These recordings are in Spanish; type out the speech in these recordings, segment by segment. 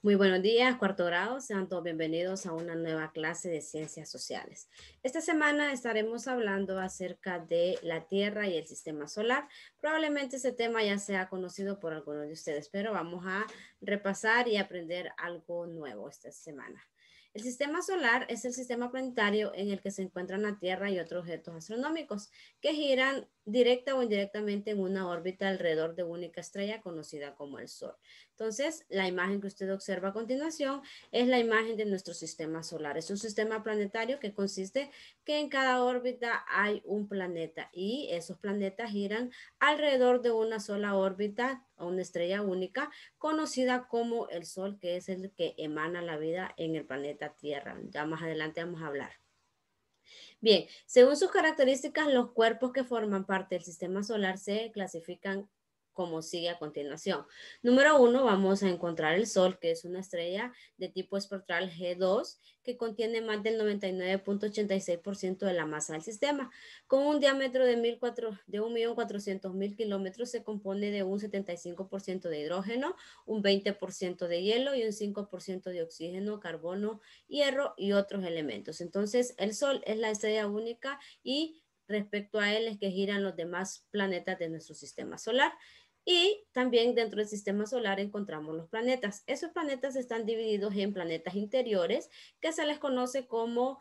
Muy buenos días, cuarto grado. Sean todos bienvenidos a una nueva clase de ciencias sociales. Esta semana estaremos hablando acerca de la Tierra y el sistema solar. Probablemente ese tema ya sea conocido por algunos de ustedes, pero vamos a repasar y aprender algo nuevo esta semana. El sistema solar es el sistema planetario en el que se encuentran la Tierra y otros objetos astronómicos que giran directa o indirectamente en una órbita alrededor de una única estrella conocida como el Sol. Entonces, la imagen que usted observa a continuación es la imagen de nuestro sistema solar. Es un sistema planetario que consiste que en cada órbita hay un planeta y esos planetas giran alrededor de una sola órbita o una estrella única conocida como el Sol, que es el que emana la vida en el planeta Tierra. Ya más adelante vamos a hablar. Bien, según sus características, los cuerpos que forman parte del sistema solar se clasifican como sigue a continuación. Número uno, vamos a encontrar el Sol, que es una estrella de tipo espectral G2, que contiene más del 99.86% de la masa del sistema. Con un diámetro de, de 1.400.000 kilómetros, se compone de un 75% de hidrógeno, un 20% de hielo y un 5% de oxígeno, carbono, hierro y otros elementos. Entonces, el Sol es la estrella única y respecto a él es que giran los demás planetas de nuestro sistema solar. Y también dentro del sistema solar encontramos los planetas. Esos planetas están divididos en planetas interiores, que se les conoce como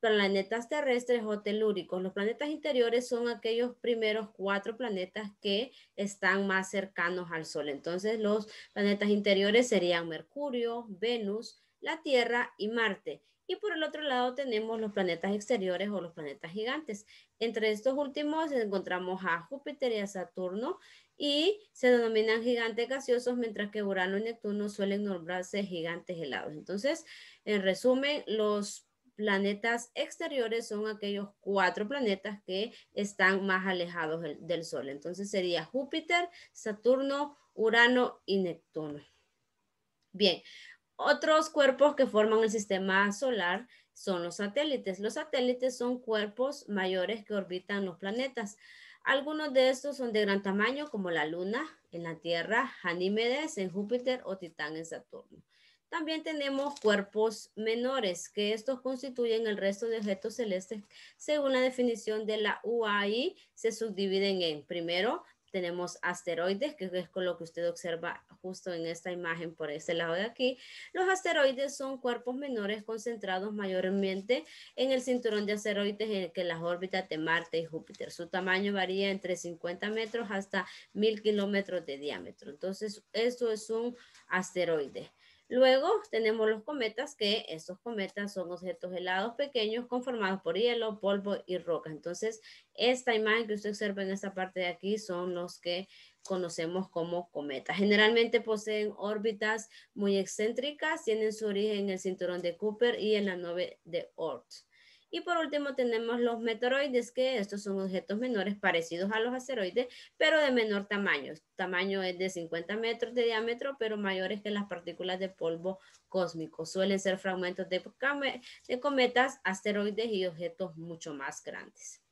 planetas terrestres o telúricos. Los planetas interiores son aquellos primeros cuatro planetas que están más cercanos al Sol. Entonces, los planetas interiores serían Mercurio, Venus, la Tierra y Marte. Y por el otro lado tenemos los planetas exteriores o los planetas gigantes. Entre estos últimos encontramos a Júpiter y a Saturno y se denominan gigantes gaseosos, mientras que Urano y Neptuno suelen nombrarse gigantes helados. Entonces, en resumen, los planetas exteriores son aquellos cuatro planetas que están más alejados del Sol. Entonces sería Júpiter, Saturno, Urano y Neptuno. Bien, otros cuerpos que forman el sistema solar son los satélites. Los satélites son cuerpos mayores que orbitan los planetas. Algunos de estos son de gran tamaño, como la Luna en la Tierra, Anímedes en Júpiter o Titán en Saturno. También tenemos cuerpos menores, que estos constituyen el resto de objetos celestes. Según la definición de la UAI, se subdividen en, primero, tenemos asteroides, que es con lo que usted observa justo en esta imagen por este lado de aquí. Los asteroides son cuerpos menores concentrados mayormente en el cinturón de asteroides en que las órbitas de Marte y Júpiter. Su tamaño varía entre 50 metros hasta 1000 kilómetros de diámetro. Entonces, esto es un asteroide. Luego tenemos los cometas, que estos cometas son objetos helados pequeños conformados por hielo, polvo y roca. Entonces, esta imagen que usted observa en esta parte de aquí son los que conocemos como cometas. Generalmente poseen órbitas muy excéntricas, tienen su origen en el cinturón de Cooper y en la nube de Oort. Y por último tenemos los meteoroides, que estos son objetos menores parecidos a los asteroides, pero de menor tamaño. tamaño es de 50 metros de diámetro, pero mayores que las partículas de polvo cósmico. Suelen ser fragmentos de cometas, asteroides y objetos mucho más grandes.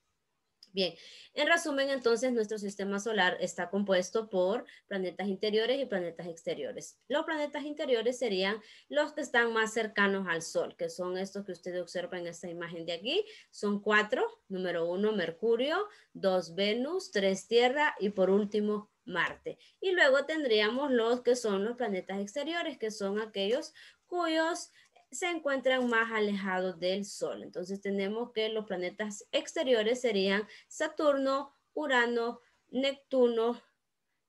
Bien, en resumen, entonces nuestro sistema solar está compuesto por planetas interiores y planetas exteriores. Los planetas interiores serían los que están más cercanos al Sol, que son estos que ustedes observan en esta imagen de aquí. Son cuatro, número uno Mercurio, dos Venus, tres Tierra y por último Marte. Y luego tendríamos los que son los planetas exteriores, que son aquellos cuyos se encuentran más alejados del Sol. Entonces tenemos que los planetas exteriores serían Saturno, Urano, Neptuno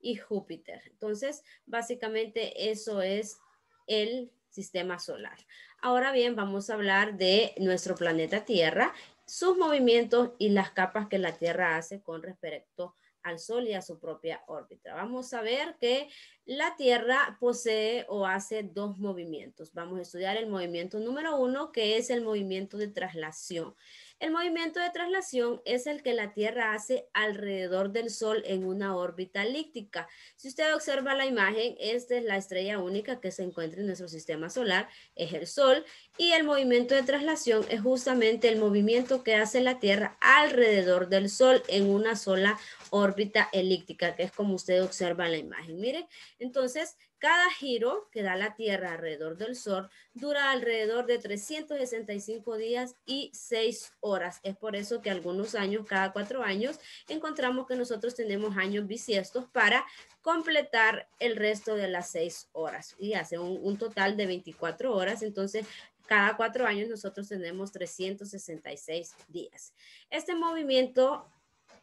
y Júpiter. Entonces, básicamente eso es el sistema solar. Ahora bien, vamos a hablar de nuestro planeta Tierra, sus movimientos y las capas que la Tierra hace con respecto a al Sol y a su propia órbita. Vamos a ver que la Tierra posee o hace dos movimientos. Vamos a estudiar el movimiento número uno, que es el movimiento de traslación. El movimiento de traslación es el que la Tierra hace alrededor del Sol en una órbita elíptica. Si usted observa la imagen, esta es la estrella única que se encuentra en nuestro sistema solar, es el Sol, y el movimiento de traslación es justamente el movimiento que hace la Tierra alrededor del Sol en una sola órbita elíptica, que es como usted observa en la imagen. Miren, entonces cada giro que da la Tierra alrededor del Sol dura alrededor de 365 días y 6 horas. Es por eso que algunos años, cada cuatro años, encontramos que nosotros tenemos años bisiestos para completar el resto de las 6 horas y hace un, total de 24 horas. Entonces, cada cuatro años nosotros tenemos 366 días. Este movimiento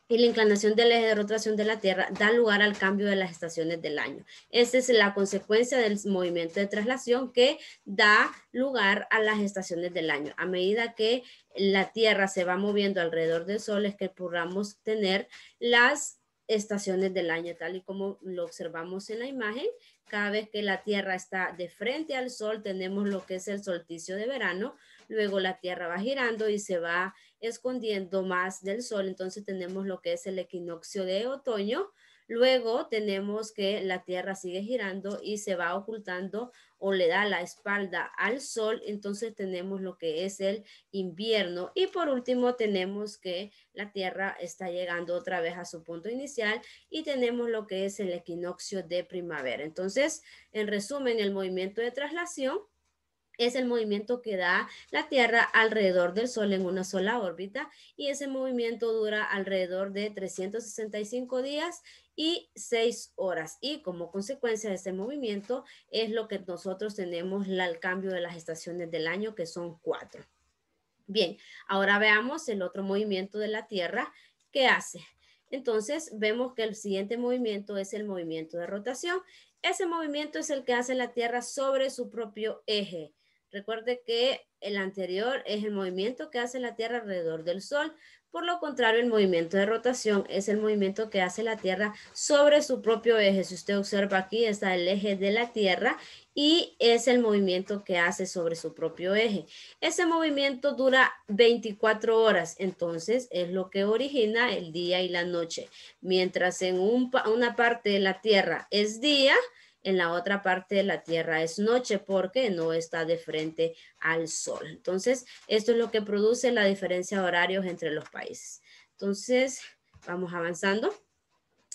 y la inclinación del eje de rotación de la Tierra da lugar al cambio de las estaciones del año. Esa es la consecuencia del movimiento de traslación que da lugar a las estaciones del año. A medida que la Tierra se va moviendo alrededor del Sol es que podamos tener las estaciones del año, tal y como lo observamos en la imagen. Cada vez que la Tierra está de frente al Sol, tenemos lo que es el solsticio de verano. Luego la Tierra va girando y se va escondiendo más del sol. Entonces tenemos lo que es el equinoccio de otoño. Luego tenemos que la Tierra sigue girando y se va ocultando o le da la espalda al sol. Entonces tenemos lo que es el invierno. Y por último tenemos que la Tierra está llegando otra vez a su punto inicial y tenemos lo que es el equinoccio de primavera. Entonces, en resumen, el movimiento de traslación es el movimiento que da la Tierra alrededor del Sol en una sola órbita y ese movimiento dura alrededor de 365 días y 6 horas. Y como consecuencia de ese movimiento es lo que nosotros tenemos al el cambio de las estaciones del año, que son 4. Bien, ahora veamos el otro movimiento de la Tierra que hace. Entonces vemos que el siguiente movimiento es el movimiento de rotación. Ese movimiento es el que hace la Tierra sobre su propio eje. Recuerde que el anterior es el movimiento que hace la Tierra alrededor del Sol. Por lo contrario, el movimiento de rotación es el movimiento que hace la Tierra sobre su propio eje. Si usted observa aquí, está el eje de la Tierra y es el movimiento que hace sobre su propio eje. Ese movimiento dura 24 horas, entonces es lo que origina el día y la noche. Mientras en una parte de la Tierra es día, en la otra parte de la Tierra es noche porque no está de frente al sol. Entonces, esto es lo que produce la diferencia de horarios entre los países. Entonces, vamos avanzando.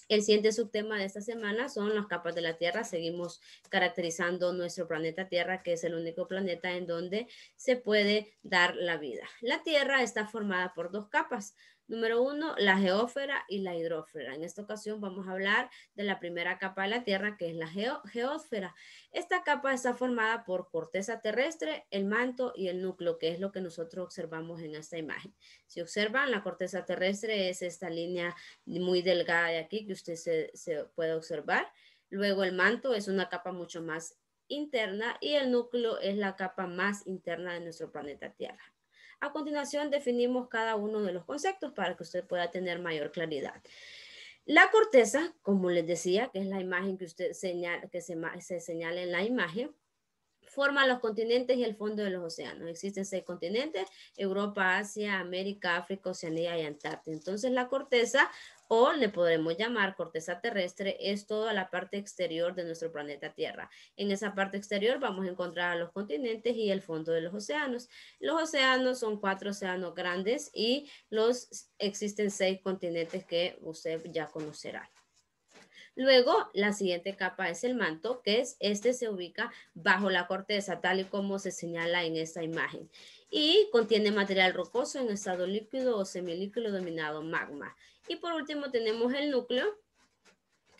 El siguiente subtema de esta semana son las capas de la Tierra. Seguimos caracterizando nuestro planeta Tierra, que es el único planeta en donde se puede dar la vida. La Tierra está formada por dos capas. Número uno, la geósfera y la hidrófera. En esta ocasión vamos a hablar de la primera capa de la Tierra, que es la geósfera. Esta capa está formada por corteza terrestre, el manto y el núcleo, que es lo que nosotros observamos en esta imagen. Si observan, la corteza terrestre es esta línea muy delgada de aquí que usted se puede observar. Luego el manto es una capa mucho más interna y el núcleo es la capa más interna de nuestro planeta Tierra. A continuación definimos cada uno de los conceptos para que usted pueda tener mayor claridad. La corteza, como les decía, que es la imagen que usted señala, que se, se señala en la imagen, forma los continentes y el fondo de los océanos. Existen seis continentes, Europa, Asia, América, África, Oceanía y Antártida. Entonces la corteza o le podremos llamar corteza terrestre, es toda la parte exterior de nuestro planeta Tierra. En esa parte exterior vamos a encontrar los continentes y el fondo de los océanos. Los océanos son cuatro océanos grandes y los existen seis continentes que usted ya conocerá. Luego, la siguiente capa es el manto, que es este se ubica bajo la corteza, tal y como se señala en esta imagen. Y contiene material rocoso en estado líquido o semilíquido denominado magma. Y por último tenemos el núcleo,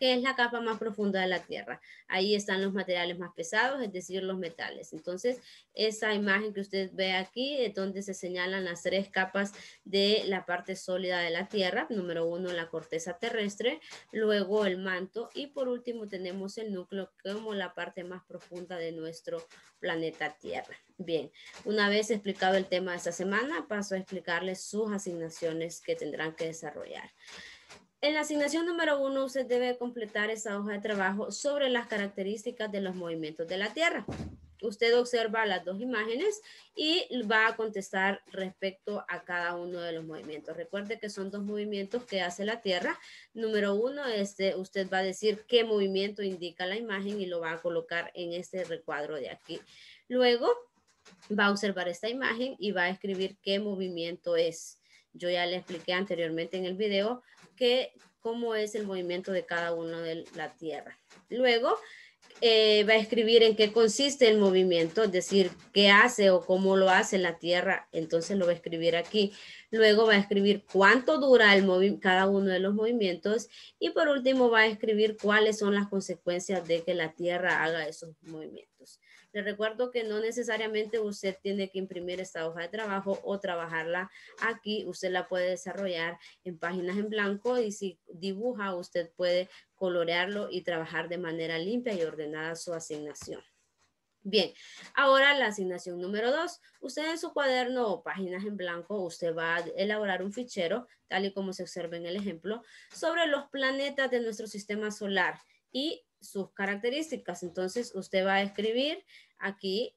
que es la capa más profunda de la Tierra. Ahí están los materiales más pesados, es decir, los metales. Entonces, esa imagen que usted ve aquí es donde se señalan las tres capas de la parte sólida de la Tierra. Número uno, la corteza terrestre, luego el manto y por último tenemos el núcleo como la parte más profunda de nuestro planeta Tierra. Bien, una vez explicado el tema de esta semana, paso a explicarles sus asignaciones que tendrán que desarrollar. En la asignación número uno, usted debe completar esa hoja de trabajo sobre las características de los movimientos de la Tierra. Usted observa las dos imágenes y va a contestar respecto a cada uno de los movimientos. Recuerde que son dos movimientos que hace la Tierra. Número uno, este, usted va a decir qué movimiento indica la imagen y lo va a colocar en este recuadro de aquí. Luego, va a observar esta imagen y va a escribir qué movimiento es. Yo ya le expliqué anteriormente en el video que cómo es el movimiento de cada uno de la tierra. Luego eh, va a escribir en qué consiste el movimiento, es decir, qué hace o cómo lo hace la tierra, entonces lo va a escribir aquí. Luego va a escribir cuánto dura el cada uno de los movimientos y por último va a escribir cuáles son las consecuencias de que la tierra haga esos movimientos. Le recuerdo que no necesariamente usted tiene que imprimir esta hoja de trabajo o trabajarla aquí. Usted la puede desarrollar en páginas en blanco y si dibuja, usted puede colorearlo y trabajar de manera limpia y ordenada su asignación. Bien, ahora la asignación número dos. Usted en su cuaderno o páginas en blanco, usted va a elaborar un fichero, tal y como se observa en el ejemplo, sobre los planetas de nuestro sistema solar y sus características. Entonces usted va a escribir aquí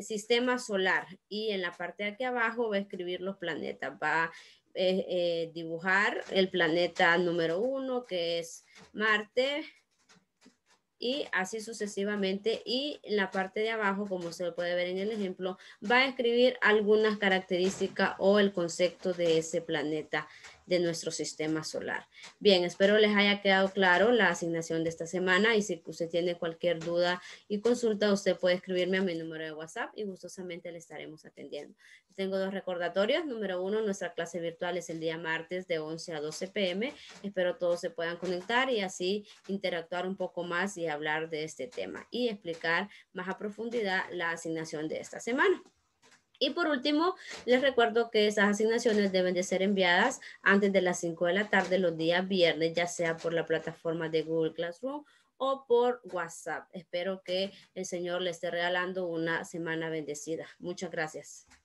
sistema solar y en la parte de aquí abajo va a escribir los planetas. Va a eh, eh, dibujar el planeta número uno que es Marte y así sucesivamente. Y en la parte de abajo, como se puede ver en el ejemplo, va a escribir algunas características o el concepto de ese planeta de nuestro sistema solar. Bien, espero les haya quedado claro la asignación de esta semana y si usted tiene cualquier duda y consulta, usted puede escribirme a mi número de WhatsApp y gustosamente le estaremos atendiendo. Tengo dos recordatorios. Número uno, nuestra clase virtual es el día martes de 11 a 12 pm. Espero todos se puedan conectar y así interactuar un poco más y hablar de este tema y explicar más a profundidad la asignación de esta semana. Y por último, les recuerdo que esas asignaciones deben de ser enviadas antes de las 5 de la tarde los días viernes, ya sea por la plataforma de Google Classroom o por WhatsApp. Espero que el Señor le esté regalando una semana bendecida. Muchas gracias.